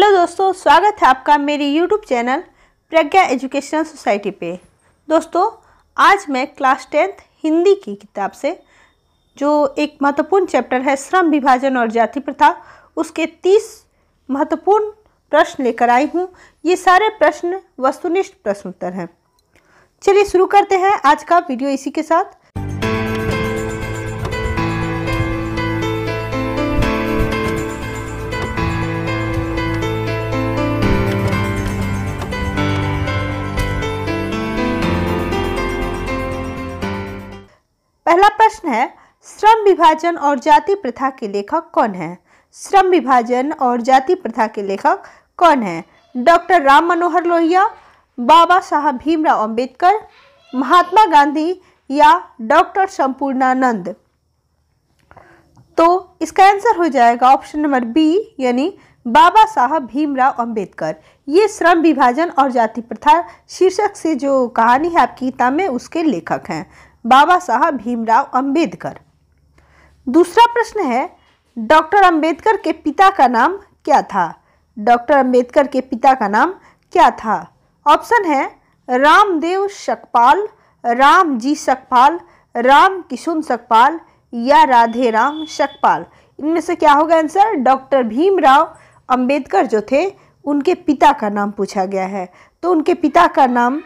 hello दोस्तों स्वागत है आपका मेरी YouTube channel Pragya educational society पे दोस्तों आज मैं क्लास टेंथ हिंदी की किताब से जो एक महत्वपूर्ण चैप्टर है श्रम विभाजन और जाति प्रथा उसके तीस महत्वपूर्ण प्रश्न लेकर आई हूँ ये सारे प्रश्न वस्तुनिष्ठ प्रश्नोत्तर हैं चलिए शुरू करते हैं आज का वीडियो इसी के साथ पहला प्रश्न है श्रम विभाजन और जाति प्रथा के लेखक कौन है श्रम विभाजन और जाति प्रथा के लेखक कौन है डॉक्टर राम मनोहर लोहिया बाबा साहब भीमराव अंबेडकर महात्मा गांधी या डॉक्टर संपूर्णानंद तो इसका आंसर हो जाएगा ऑप्शन नंबर बी यानी बाबा साहब भीमराव अंबेडकर ये श्रम विभाजन और जाति प्रथा शीर्षक से जो कहानी है आपकी किताब में उसके लेखक हैं बाबा साहब भीमराव अंबेडकर दूसरा प्रश्न है डॉक्टर अंबेडकर के पिता का नाम क्या था डॉक्टर अंबेडकर के पिता का नाम क्या था ऑप्शन है रामदेव सकपाल राम जी सकपाल राम किशुन सकपाल या राधे राम सकपाल इनमें से क्या होगा आंसर डॉक्टर भीमराव अंबेडकर जो थे उनके पिता का नाम पूछा गया है तो उनके पिता का नाम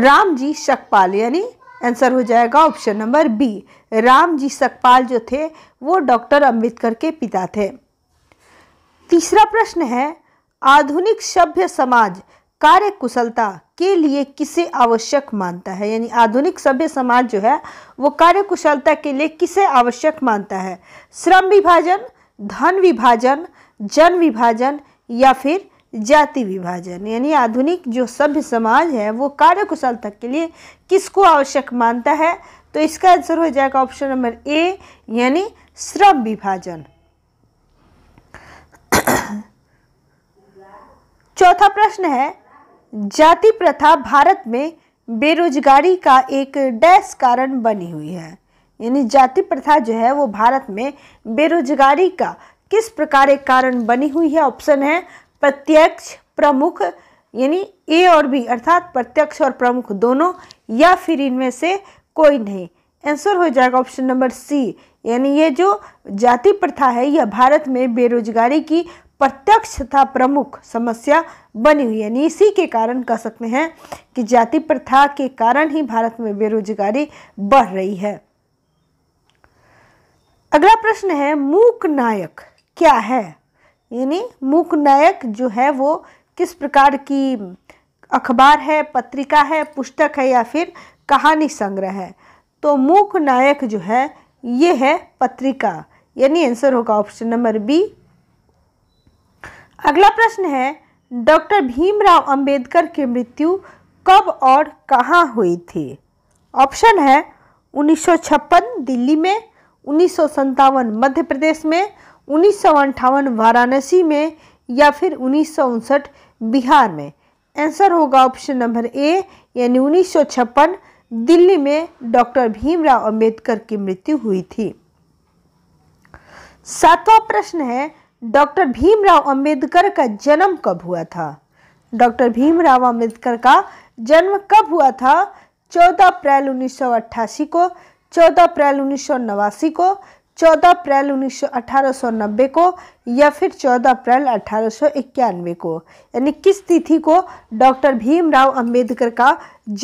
राम जी शकपाल यानी आंसर हो जाएगा option number B Ram ji Sakpal जो थे वो डॉक्टर अम्बेडकर के पिता थे तीसरा प्रश्न है आधुनिक सभ्य समाज कार्य कुशलता के लिए किसे आवश्यक मानता है यानी आधुनिक सभ्य समाज जो है वो कार्य कुशलता के लिए किसे आवश्यक मानता है श्रम विभाजन धन विभाजन जन विभाजन या फिर जाति विभाजन यानी आधुनिक जो सभ्य समाज है वो कार्य कुशलता के लिए किसको आवश्यक मानता है तो इसका आंसर हो जाएगा ऑप्शन नंबर ए यानी श्रम विभाजन चौथा प्रश्न है जाति प्रथा भारत में बेरोजगारी का एक डैश कारण बनी हुई है यानी जाति प्रथा जो है वो भारत में बेरोजगारी का किस प्रकार एक कारण बनी हुई है ऑप्शन है प्रत्यक्ष प्रमुख यानी ए और बी अर्थात प्रत्यक्ष और प्रमुख दोनों या फिर इनमें से कोई नहीं आंसर हो जाएगा ऑप्शन नंबर सी यानी ये जो जाति प्रथा है यह भारत में बेरोजगारी की प्रत्यक्ष तथा प्रमुख समस्या बनी हुई यानी इसी के कारण कह सकते हैं कि जाति प्रथा के कारण ही भारत में बेरोजगारी बढ़ रही है अगला प्रश्न है मूक नायक क्या है यानी नायक जो है वो किस प्रकार की अखबार है पत्रिका है पुस्तक है या फिर कहानी संग्रह है तो मूक नायक जो है ये है पत्रिका यानी आंसर होगा ऑप्शन नंबर बी अगला प्रश्न है डॉक्टर भीमराव अंबेडकर की मृत्यु कब और कहाँ हुई थी ऑप्शन है उन्नीस दिल्ली में उन्नीस मध्य प्रदेश में उन्नीस वाराणसी में या फिर उन्नीस बिहार में आंसर होगा ऑप्शन नंबर ए यानी उन्नीस दिल्ली में डॉक्टर भीमराव अंबेडकर की मृत्यु हुई थी सातवां प्रश्न है डॉक्टर भीमराव अंबेडकर का जन्म कब हुआ था डॉक्टर भीमराव अंबेडकर का जन्म कब हुआ था 14 अप्रैल 1988 को 14 अप्रैल उन्नीस को 14 अप्रैल उन्नीस सौ को या फिर 14 अप्रैल अठारह को यानी किस तिथि को डॉक्टर भीमराव अंबेडकर का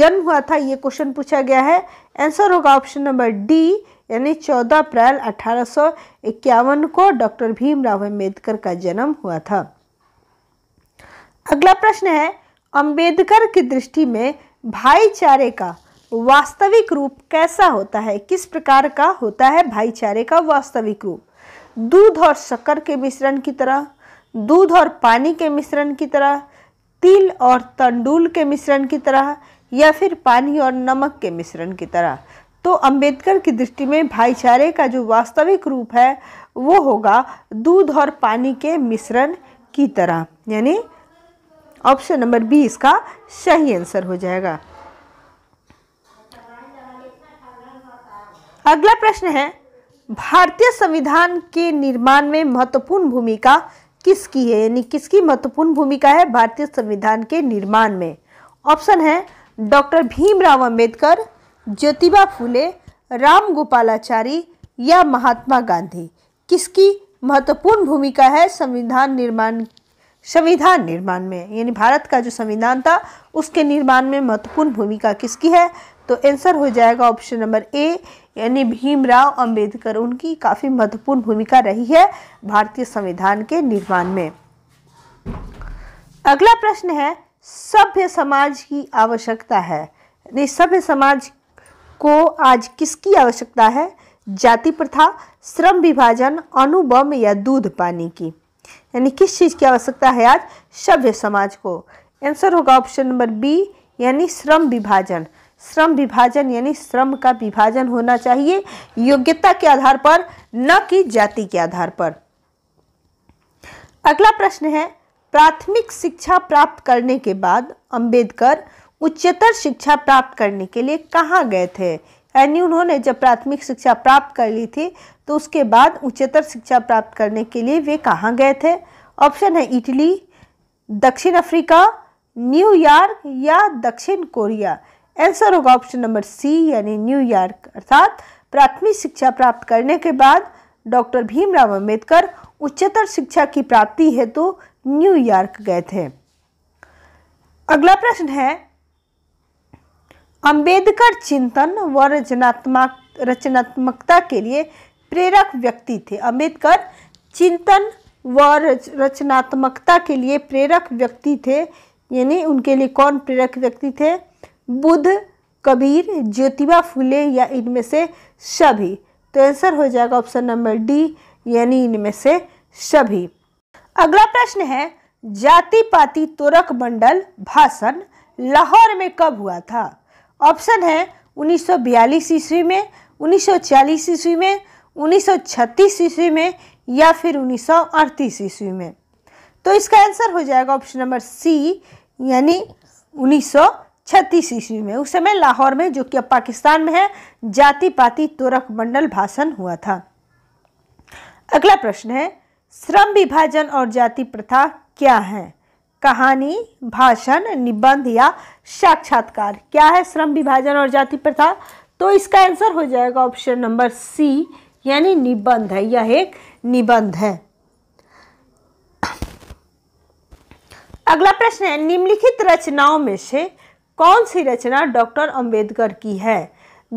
जन्म हुआ था ये क्वेश्चन पूछा गया है आंसर होगा ऑप्शन नंबर डी यानी 14 अप्रैल अठारह को डॉक्टर भीमराव अंबेडकर का जन्म हुआ था अगला प्रश्न है अंबेडकर की दृष्टि में भाईचारे का वास्तविक रूप कैसा होता है किस प्रकार का होता है भाईचारे का वास्तविक रूप दूध और शक्कर के मिश्रण की तरह दूध और पानी के मिश्रण की तरह तिल और तंडुल के मिश्रण की तरह या फिर पानी और नमक के मिश्रण की तरह तो अंबेडकर की दृष्टि में भाईचारे का जो वास्तविक रूप है वो होगा दूध और पानी के मिश्रण की तरह यानी ऑप्शन नंबर बी इसका सही आंसर हो जाएगा अगला प्रश्न है भारतीय संविधान के निर्माण में महत्वपूर्ण भूमिका किसकी है यानी किसकी महत्वपूर्ण भूमिका है भारतीय संविधान के निर्माण में ऑप्शन है डॉक्टर भीमराव अंबेडकर ज्योतिबा फूले राम गोपालाचारी या महात्मा गांधी किसकी महत्वपूर्ण भूमिका है संविधान निर्माण संविधान निर्माण में यानी भारत का जो संविधान था उसके निर्माण में महत्वपूर्ण भूमिका किसकी है तो आंसर हो जाएगा ऑप्शन नंबर ए यानी भीमराव अंबेडकर उनकी काफ़ी महत्वपूर्ण भूमिका रही है भारतीय संविधान के निर्माण में अगला प्रश्न है सभ्य समाज की आवश्यकता है यानी सभ्य समाज को आज किसकी आवश्यकता है जाति प्रथा श्रम विभाजन अनुबम या दूध पानी की यानी किस चीज़ की आवश्यकता है आज सभ्य समाज को आंसर होगा ऑप्शन नंबर बी यानी श्रम विभाजन श्रम विभाजन यानी श्रम का विभाजन होना चाहिए योग्यता के आधार पर न कि जाति के आधार पर अगला प्रश्न है प्राथमिक शिक्षा प्राप्त करने के बाद अंबेडकर उच्चतर शिक्षा प्राप्त करने के लिए कहाँ गए थे यानी उन्होंने जब प्राथमिक शिक्षा प्राप्त कर ली थी तो उसके बाद उच्चतर शिक्षा प्राप्त करने के लिए वे कहाँ गए थे ऑप्शन है इटली दक्षिण अफ्रीका न्यूयॉर्क या दक्षिण कोरिया आंसर होगा ऑप्शन नंबर सी यानी न्यूयॉर्क अर्थात प्राथमिक शिक्षा प्राप्त करने के बाद डॉक्टर भीमराव अम्बेडकर उच्चतर शिक्षा की प्राप्ति हेतु तो न्यूयॉर्क गए थे अगला प्रश्न है अंबेडकर चिंतन व रचनात्मक रचनात्मकता के लिए प्रेरक व्यक्ति थे अंबेडकर चिंतन व रच, रचनात्मकता के लिए प्रेरक व्यक्ति थे यानी उनके लिए कौन प्रेरक व्यक्ति थे बुद्ध कबीर ज्योतिबा फुले या इनमें से सभी तो आंसर हो जाएगा ऑप्शन नंबर डी यानी इनमें से सभी अगला प्रश्न है जाति पाति तोरक मंडल भाषण लाहौर में कब हुआ था ऑप्शन है 1942 ईस्वी में 1940 ईस्वी में 1936 ईस्वी में या फिर 1938 ईस्वी में तो इसका आंसर हो जाएगा ऑप्शन नंबर सी यानी छत्तीस ईस्वी में उस समय लाहौर में जो कि अब पाकिस्तान में है जाति पाति तुरक मंडल भाषण हुआ था अगला प्रश्न है श्रम विभाजन और जाति प्रथा क्या है कहानी भाषण निबंध या साक्षात्कार क्या है श्रम विभाजन और जाति प्रथा तो इसका आंसर हो जाएगा ऑप्शन नंबर सी यानी निबंध है यह एक निबंध है अगला प्रश्न है निम्नलिखित रचनाओं में से कौन सी रचना डॉक्टर अंबेडकर की है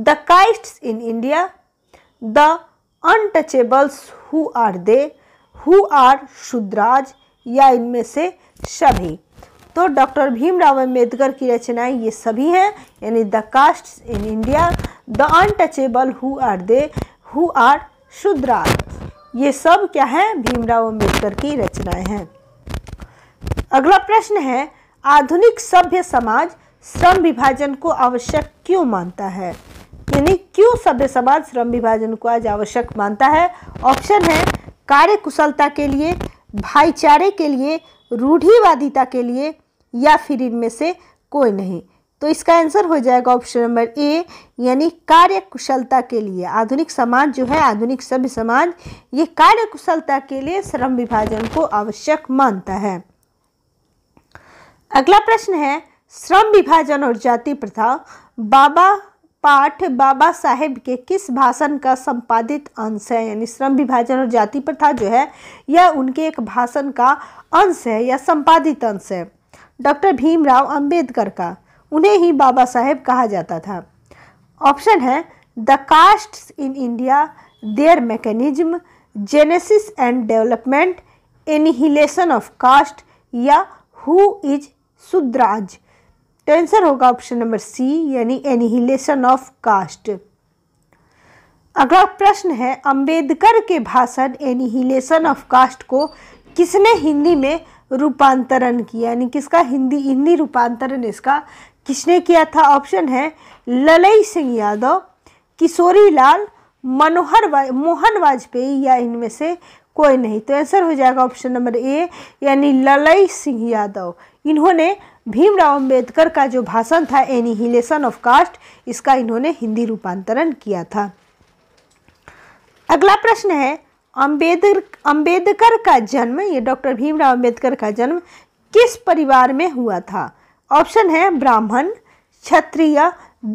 the caste in India the untouchables who are they who are Shudras या इनमें से सभी तो डॉक्टर भीमराव अंबेडकर की रचनाएं ये सभी हैं यानी the caste in India the untouchable who are they who are Shudras ये सब क्या है भीमराव अंबेडकर की रचनाएं हैं अगला प्रश्न है आधुनिक सभ्य समाज श्रम विभाजन को आवश्यक क्यों मानता है यानी क्यों सभ्य समाज श्रम विभाजन को आज आवश्यक मानता है ऑप्शन है कार्य कुशलता के लिए भाईचारे के लिए रूढ़िवादिता के लिए या फिर इनमें से कोई नहीं तो इसका आंसर हो जाएगा ऑप्शन नंबर ए यानी कार्य कुशलता के लिए आधुनिक समाज जो है आधुनिक सभ्य समाज ये कार्य कुशलता के लिए श्रम विभाजन को आवश्यक मानता है अगला प्रश्न है श्रम विभाजन और जाति प्रथा बाबा पाठ बाबा साहेब के किस भाषण का संपादित अंश है यानी श्रम विभाजन और जाति प्रथा जो है यह उनके एक भाषण का अंश है या संपादित अंश है डॉक्टर भीमराव अंबेडकर का उन्हें ही बाबा साहेब कहा जाता था ऑप्शन है the caste in India their mechanism genesis and development annihilation of caste या हु इज सुद्राज तो आंसर होगा ऑप्शन नंबर सी यानी एनिहिलेशन ऑफ कास्ट अगला प्रश्न है अंबेडकर के भाषण एनिहिलेशन ऑफ कास्ट को किसने हिंदी में रूपांतरण किया यानी किसका हिंदी हिंदी रूपांतरण इसका किसने किया था ऑप्शन है ललई सिंह यादव किशोरी लाल मनोहर वा, मोहन वाजपेयी या इनमें से कोई नहीं तो आंसर हो जाएगा ऑप्शन नंबर ए यानी ललई सिंह यादव इन्होंने भीमराव अंबेडकर का जो भाषण था एनिहिलेशन ऑफ कास्ट इसका इन्होंने हिंदी रूपांतरण किया था अगला प्रश्न है अंबेडकर अंबेडकर का जन्म ये डॉक्टर भीमराव अंबेडकर का जन्म किस परिवार में हुआ था ऑप्शन है ब्राह्मण क्षत्रिय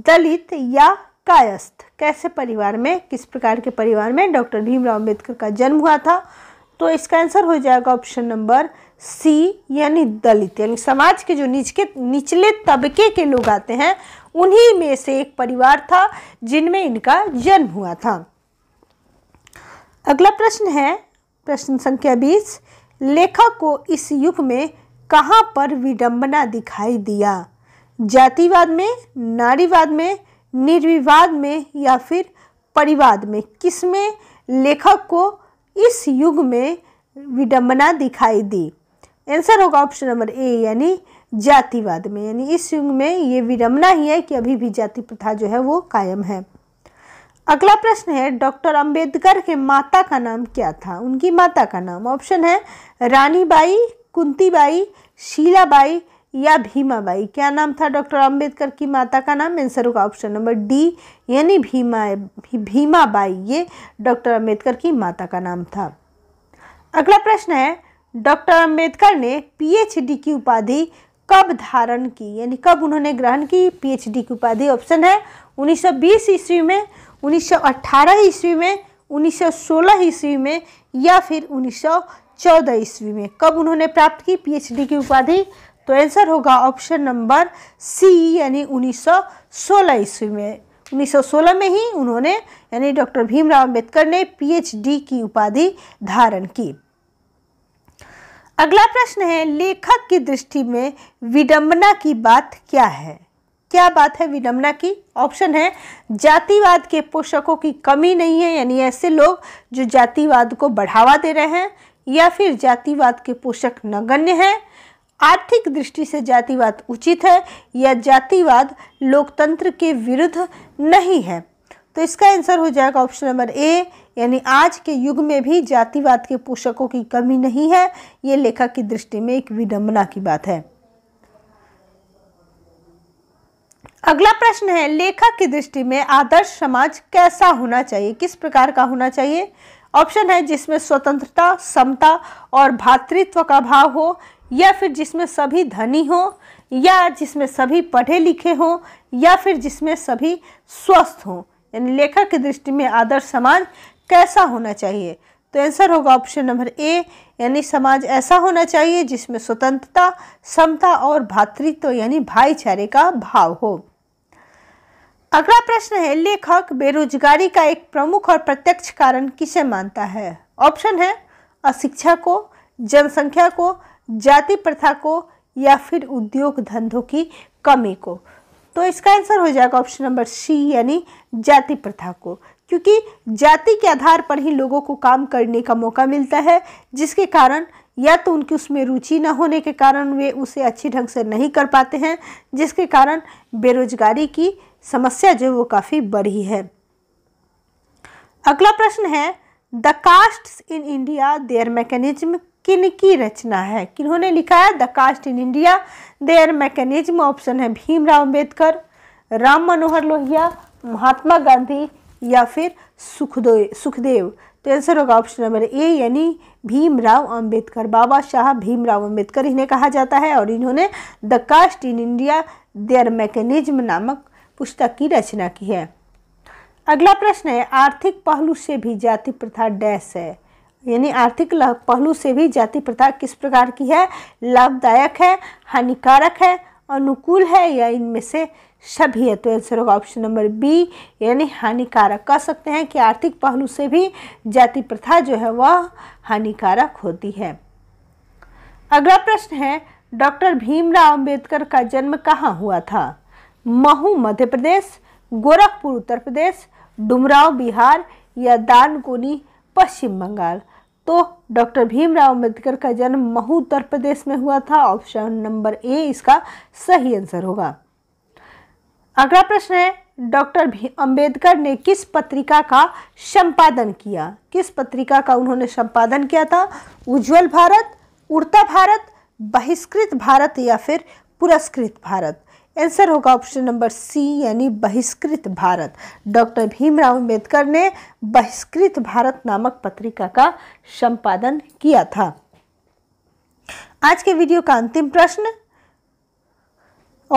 दलित या कायस्थ कैसे परिवार में किस प्रकार के परिवार में डॉक्टर भीमराव अंबेडकर का जन्म हुआ था तो इसका आंसर हो जाएगा ऑप्शन नंबर सी यानी दलित यानी समाज के जो के निचले तबके के लोग आते हैं उन्हीं में से एक परिवार था जिनमें इनका जन्म हुआ था अगला प्रश्न है प्रश्न संख्या बीस लेखक को इस युग में कहाँ पर विडंबना दिखाई दिया जातिवाद में नारीवाद में निर्विवाद में या फिर परिवाद में किसमें लेखक को इस युग में विडंबना दिखाई दी आंसर होगा ऑप्शन नंबर ए यानी जातिवाद में यानी इस युग में ये विडंबना ही है कि अभी भी जाति प्रथा जो है वो कायम है अगला प्रश्न है डॉक्टर अंबेडकर के माता का नाम क्या था उनकी माता का नाम ऑप्शन है रानीबाई कुंतीबाई शीलाबाई या भीमाबाई क्या नाम था डॉक्टर अंबेडकर की माता का नाम आंसर होगा ऑप्शन नंबर डी यानी भीमा भीमाबाई ये डॉक्टर अंबेडकर की माता का नाम था अगला प्रश्न है डॉक्टर अंबेडकर ने पीएचडी की उपाधि कब धारण की यानी कब उन्होंने ग्रहण की पीएचडी की उपाधि ऑप्शन है 1920 ईस्वी में 1918 ईस्वी में 1916 ईस्वी में या फिर 1914 ईस्वी में कब उन्होंने प्राप्त की पीएचडी की उपाधि तो आंसर होगा ऑप्शन नंबर सी यानी 1916 ईस्वी में 1916 में ही उन्होंने यानी डॉक्टर भीमराव अम्बेडकर ने पीएचडी की उपाधि धारण की अगला प्रश्न है लेखक की दृष्टि में विडंबना की बात क्या है क्या बात है विडंबना की ऑप्शन है जातिवाद के पोषकों की कमी नहीं है यानी ऐसे लोग जो जातिवाद को बढ़ावा दे रहे हैं या फिर जातिवाद के पोषक नगण्य हैं आर्थिक दृष्टि से जातिवाद उचित है या जातिवाद लोकतंत्र के विरुद्ध नहीं है तो इसका आंसर हो जाएगा ऑप्शन नंबर ए यानी आज के युग में भी जातिवाद के पोषकों की कमी नहीं है ये लेखक की दृष्टि में एक विडंबना की बात है अगला प्रश्न है लेखक की दृष्टि में आदर्श समाज कैसा होना चाहिए किस प्रकार का होना चाहिए ऑप्शन है जिसमें स्वतंत्रता समता और भातृत्व का भाव हो या फिर जिसमें सभी धनी हो या जिसमें सभी पढ़े लिखे हों या फिर जिसमें सभी स्वस्थ हों यानी लेखक की दृष्टि में आदर्श समाज कैसा होना चाहिए तो आंसर होगा ऑप्शन नंबर ए यानी समाज ऐसा होना चाहिए जिसमें स्वतंत्रता समता और भातृत्व यानी भाईचारे का भाव हो अगला प्रश्न है लेखक बेरोजगारी का एक प्रमुख और प्रत्यक्ष कारण किसे मानता है ऑप्शन है अशिक्षा को जनसंख्या को जाति प्रथा को या फिर उद्योग धंधों की कमी को तो इसका आंसर हो जाएगा ऑप्शन नंबर सी यानी जाति प्रथा को क्योंकि जाति के आधार पर ही लोगों को काम करने का मौका मिलता है जिसके कारण या तो उनकी उसमें रुचि न होने के कारण वे उसे अच्छी ढंग से नहीं कर पाते हैं जिसके कारण बेरोजगारी की समस्या जो वो काफ़ी बढ़ी है अगला प्रश्न है the caste in India their mechanism किन की रचना है किन्होंने लिखा है the caste in India their mechanism option है भीमराव अंबेडकर राम मनोहर लोहिया महात्मा गांधी या फिर सुखदेव सुखदेव तो आंसर होगा ऑप्शन नंबर ए यानी भीमराव अंबेडकर बाबा शाह भीमराव अंबेडकर इन्हें कहा जाता है और इन्होंने the caste in India their mechanism नामक पुस्तक की रचना की है अगला प्रश्न है आर्थिक पहलू से भी जाति प्रथा डैश है यानी आर्थिक पहलू से भी जाति प्रथा किस प्रकार की है लाभदायक है हानिकारक है अनुकूल है या इनमें से सभी है तो आंसर होगा ऑप्शन नंबर बी यानी हानिकारक कह सकते हैं कि आर्थिक पहलू से भी जाति प्रथा जो है वह हानिकारक होती है अगला प्रश्न है डॉक्टर भीमराव अंबेडकर का जन्म कहाँ हुआ था महू मध्य प्रदेश गोरखपुर उत्तर प्रदेश डुमराव बिहार या दानकोनी पश्चिम बंगाल तो डॉक्टर भीमराव अम्बेडकर का जन्म महू उत्तर प्रदेश में हुआ था ऑप्शन नंबर ए इसका सही आंसर होगा अगला प्रश्न है डॉक्टर अंबेडकर ने किस पत्रिका का संपादन किया किस पत्रिका का उन्होंने संपादन किया था उज्जवल भारत उड़ता भारत बहिष्कृत भारत या फिर पुरस्कृत भारत आंसर होगा ऑप्शन नंबर सी यानी बहिष्कृत भारत डॉक्टर भीमराव अम्बेडकर ने बहिष्कृत भारत नामक पत्रिका का संपादन किया था आज के वीडियो का अंतिम प्रश्न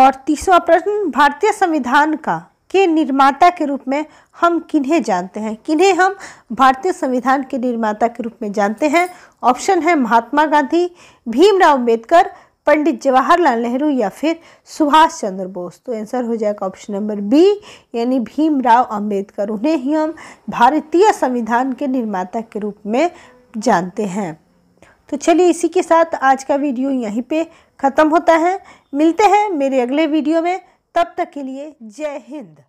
और तीसवा प्रश्न भारतीय संविधान का के निर्माता के रूप में हम किन्हें जानते हैं किन्हें हम भारतीय संविधान के निर्माता के रूप में जानते हैं ऑप्शन है महात्मा गांधी भीमराव अम्बेडकर पंडित जवाहरलाल नेहरू या फिर सुभाष चंद्र बोस तो आंसर हो जाएगा ऑप्शन नंबर बी यानी भीमराव अंबेडकर उन्हें ही हम भारतीय संविधान के निर्माता के रूप में जानते हैं तो चलिए इसी के साथ आज का वीडियो यहीं पे ख़त्म होता है मिलते हैं मेरे अगले वीडियो में तब तक के लिए जय हिंद